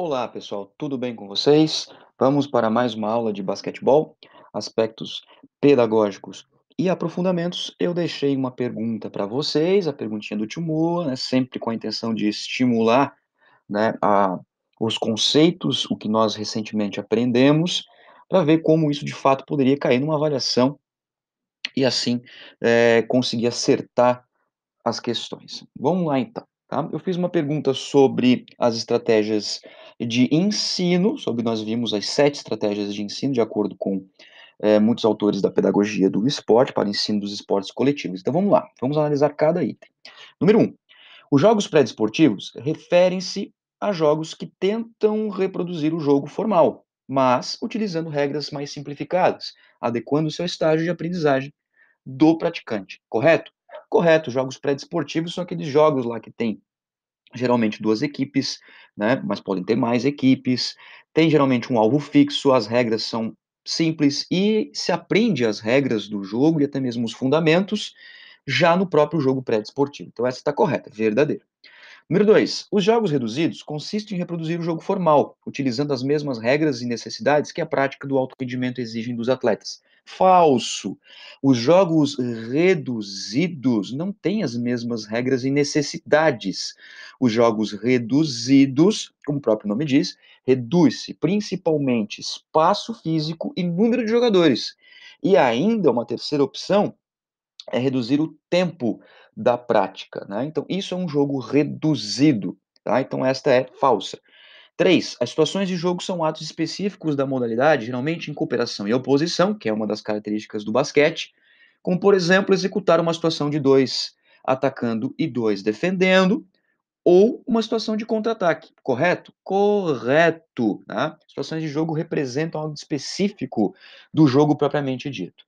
Olá, pessoal, tudo bem com vocês? Vamos para mais uma aula de basquetebol, aspectos pedagógicos e aprofundamentos. Eu deixei uma pergunta para vocês, a perguntinha do Timur, né, sempre com a intenção de estimular né, a, os conceitos, o que nós recentemente aprendemos, para ver como isso de fato poderia cair numa avaliação e assim é, conseguir acertar as questões. Vamos lá então. Tá? Eu fiz uma pergunta sobre as estratégias de ensino, sobre nós vimos as sete estratégias de ensino, de acordo com é, muitos autores da pedagogia do esporte, para ensino dos esportes coletivos. Então vamos lá, vamos analisar cada item. Número um, os jogos pré-desportivos referem-se a jogos que tentam reproduzir o jogo formal, mas utilizando regras mais simplificadas, adequando se ao estágio de aprendizagem do praticante, correto? correto, jogos pré-desportivos são aqueles jogos lá que tem geralmente duas equipes, né? Mas podem ter mais equipes. Tem geralmente um alvo fixo, as regras são simples e se aprende as regras do jogo e até mesmo os fundamentos já no próprio jogo pré-desportivo. Então essa está correta, verdadeira. Número 2. Os jogos reduzidos consistem em reproduzir o jogo formal, utilizando as mesmas regras e necessidades que a prática do alto rendimento exigem dos atletas. Falso. Os jogos reduzidos não têm as mesmas regras e necessidades. Os jogos reduzidos, como o próprio nome diz, reduz-se principalmente espaço físico e número de jogadores. E ainda uma terceira opção é reduzir o tempo da prática. Né? Então, isso é um jogo reduzido. Tá? Então, esta é falsa. 3. As situações de jogo são atos específicos da modalidade, geralmente em cooperação e oposição, que é uma das características do basquete, como, por exemplo, executar uma situação de dois atacando e dois defendendo, ou uma situação de contra-ataque, correto? Correto! Tá? Situações de jogo representam algo específico do jogo propriamente dito.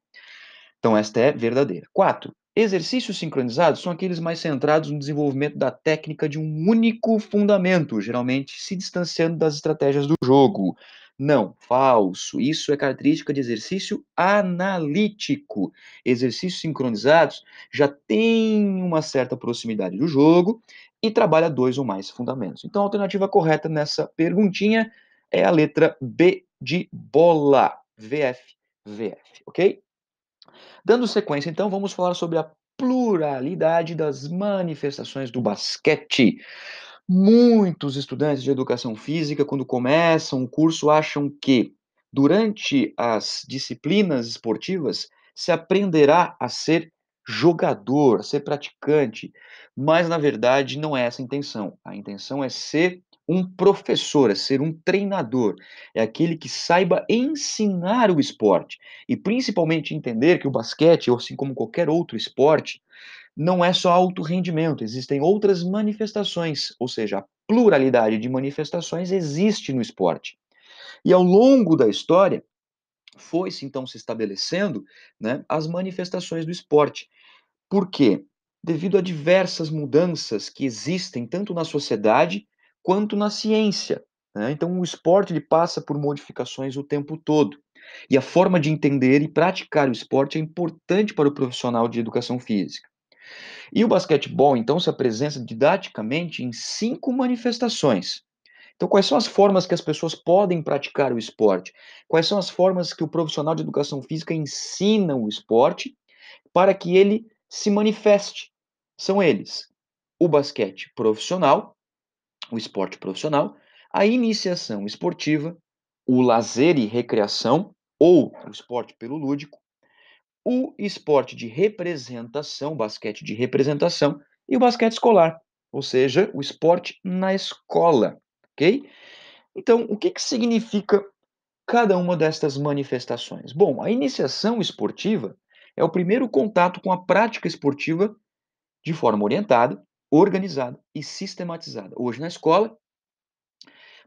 Então, esta é verdadeira. 4. Exercícios sincronizados são aqueles mais centrados no desenvolvimento da técnica de um único fundamento, geralmente se distanciando das estratégias do jogo. Não, falso. Isso é característica de exercício analítico. Exercícios sincronizados já têm uma certa proximidade do jogo e trabalha dois ou mais fundamentos. Então, a alternativa correta nessa perguntinha é a letra B de bola. VF, VF, ok? Dando sequência, então, vamos falar sobre a pluralidade das manifestações do basquete. Muitos estudantes de educação física, quando começam o curso, acham que durante as disciplinas esportivas se aprenderá a ser jogador, a ser praticante, mas na verdade não é essa a intenção. A intenção é ser um professor, é ser um treinador, é aquele que saiba ensinar o esporte e principalmente entender que o basquete, assim como qualquer outro esporte, não é só alto rendimento, existem outras manifestações, ou seja, a pluralidade de manifestações existe no esporte. E ao longo da história, foi-se então se estabelecendo né, as manifestações do esporte. Por quê? Devido a diversas mudanças que existem tanto na sociedade quanto na ciência. Né? Então, o esporte ele passa por modificações o tempo todo. E a forma de entender e praticar o esporte é importante para o profissional de educação física. E o basquetebol, então, se apresenta didaticamente em cinco manifestações. Então, quais são as formas que as pessoas podem praticar o esporte? Quais são as formas que o profissional de educação física ensina o esporte para que ele se manifeste? São eles: o basquete profissional, o esporte profissional, a iniciação esportiva, o lazer e recreação, ou o esporte pelo lúdico, o esporte de representação, basquete de representação, e o basquete escolar, ou seja, o esporte na escola, ok? Então, o que, que significa cada uma destas manifestações? Bom, a iniciação esportiva é o primeiro contato com a prática esportiva de forma orientada, organizada e sistematizada hoje na escola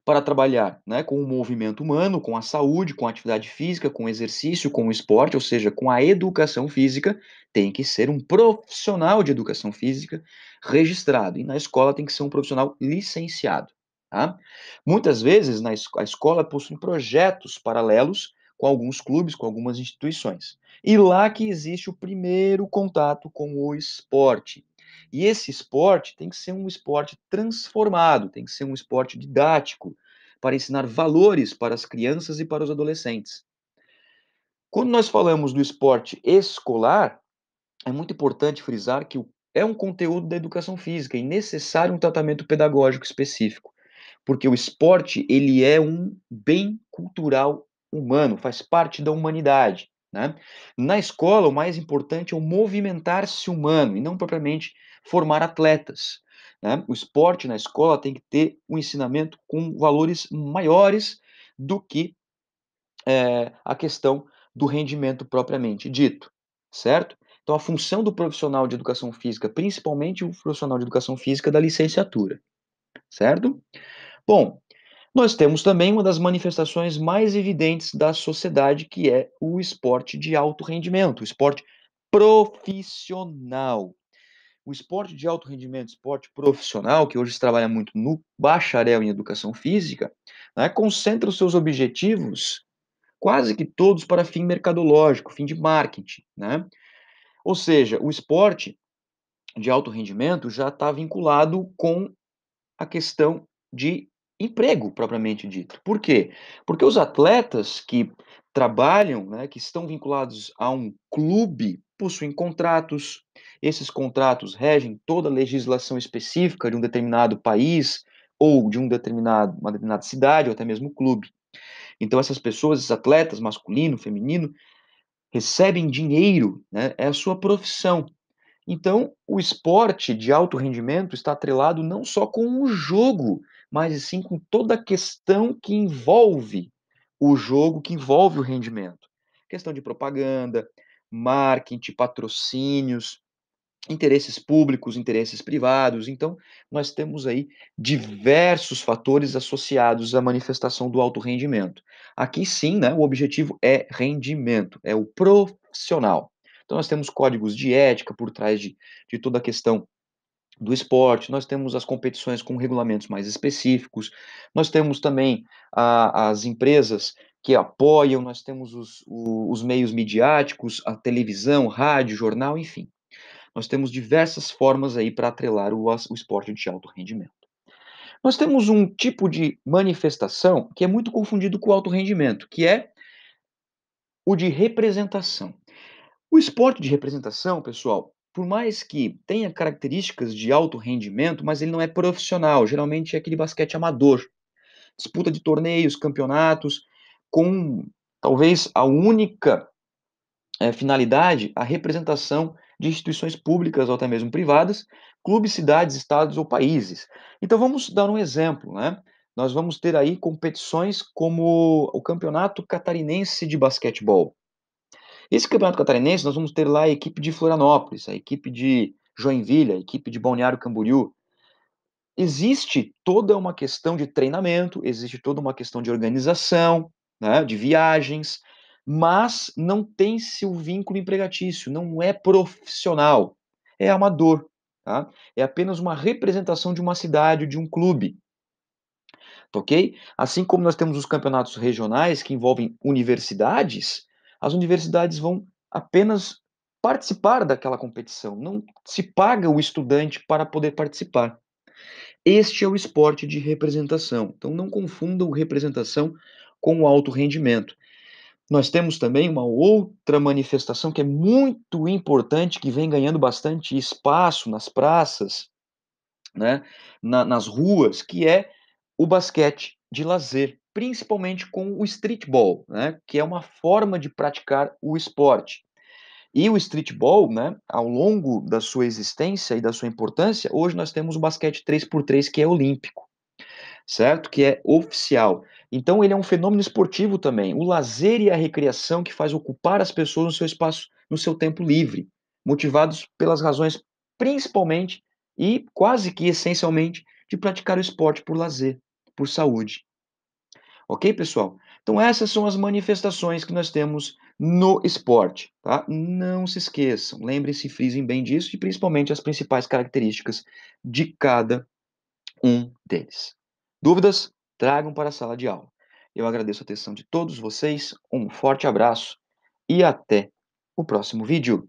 para trabalhar né, com o movimento humano, com a saúde, com a atividade física, com o exercício, com o esporte, ou seja, com a educação física, tem que ser um profissional de educação física registrado. E na escola tem que ser um profissional licenciado. Tá? Muitas vezes na es a escola possui projetos paralelos com alguns clubes, com algumas instituições. E lá que existe o primeiro contato com o esporte. E esse esporte tem que ser um esporte transformado, tem que ser um esporte didático, para ensinar valores para as crianças e para os adolescentes. Quando nós falamos do esporte escolar, é muito importante frisar que é um conteúdo da educação física e necessário um tratamento pedagógico específico, porque o esporte ele é um bem cultural humano, faz parte da humanidade. Né? Na escola, o mais importante é o movimentar-se humano e não propriamente formar atletas. Né? O esporte na escola tem que ter um ensinamento com valores maiores do que é, a questão do rendimento propriamente dito, certo? Então, a função do profissional de educação física, principalmente o profissional de educação física da licenciatura, certo? Bom, nós temos também uma das manifestações mais evidentes da sociedade, que é o esporte de alto rendimento, o esporte profissional. O esporte de alto rendimento, esporte profissional, que hoje se trabalha muito no bacharel em educação física, né, concentra os seus objetivos quase que todos para fim mercadológico, fim de marketing. Né? Ou seja, o esporte de alto rendimento já está vinculado com a questão de emprego propriamente dito. Por quê? Porque os atletas que trabalham, né, que estão vinculados a um clube, possuem contratos. Esses contratos regem toda a legislação específica de um determinado país ou de um determinado, uma determinada cidade ou até mesmo clube. Então essas pessoas, esses atletas, masculino, feminino, recebem dinheiro, né, é a sua profissão. Então o esporte de alto rendimento está atrelado não só com o jogo, mas sim com toda a questão que envolve o jogo, que envolve o rendimento. Questão de propaganda, marketing, patrocínios, interesses públicos, interesses privados. Então, nós temos aí diversos fatores associados à manifestação do alto rendimento. Aqui sim, né, o objetivo é rendimento, é o profissional. Então, nós temos códigos de ética por trás de, de toda a questão do esporte, nós temos as competições com regulamentos mais específicos, nós temos também a, as empresas que apoiam, nós temos os, os meios midiáticos, a televisão, rádio, jornal, enfim. Nós temos diversas formas aí para atrelar o, o esporte de alto rendimento. Nós temos um tipo de manifestação que é muito confundido com o alto rendimento, que é o de representação. O esporte de representação, pessoal, por mais que tenha características de alto rendimento, mas ele não é profissional. Geralmente é aquele basquete amador. Disputa de torneios, campeonatos, com talvez a única é, finalidade a representação de instituições públicas ou até mesmo privadas, clubes, cidades, estados ou países. Então vamos dar um exemplo, né? Nós vamos ter aí competições como o Campeonato Catarinense de Basquetebol, esse campeonato catarinense, nós vamos ter lá a equipe de Florianópolis, a equipe de Joinville, a equipe de Balneário Camboriú. Existe toda uma questão de treinamento, existe toda uma questão de organização, né, de viagens, mas não tem-se o vínculo empregatício, não é profissional, é amador. Tá? É apenas uma representação de uma cidade, de um clube. Tá ok? Assim como nós temos os campeonatos regionais que envolvem universidades, as universidades vão apenas participar daquela competição, não se paga o estudante para poder participar. Este é o esporte de representação. Então não confundam representação com o alto rendimento. Nós temos também uma outra manifestação que é muito importante, que vem ganhando bastante espaço nas praças, né, na, nas ruas, que é o basquete de lazer principalmente com o streetball, né, que é uma forma de praticar o esporte. E o streetball, né, ao longo da sua existência e da sua importância, hoje nós temos o basquete 3x3 que é olímpico, certo? Que é oficial. Então ele é um fenômeno esportivo também, o lazer e a recreação que faz ocupar as pessoas no seu espaço, no seu tempo livre, motivados pelas razões principalmente e quase que essencialmente de praticar o esporte por lazer, por saúde. Ok, pessoal? Então, essas são as manifestações que nós temos no esporte, tá? Não se esqueçam, lembrem-se, frisem bem disso e principalmente as principais características de cada um deles. Dúvidas? Tragam para a sala de aula. Eu agradeço a atenção de todos vocês, um forte abraço e até o próximo vídeo.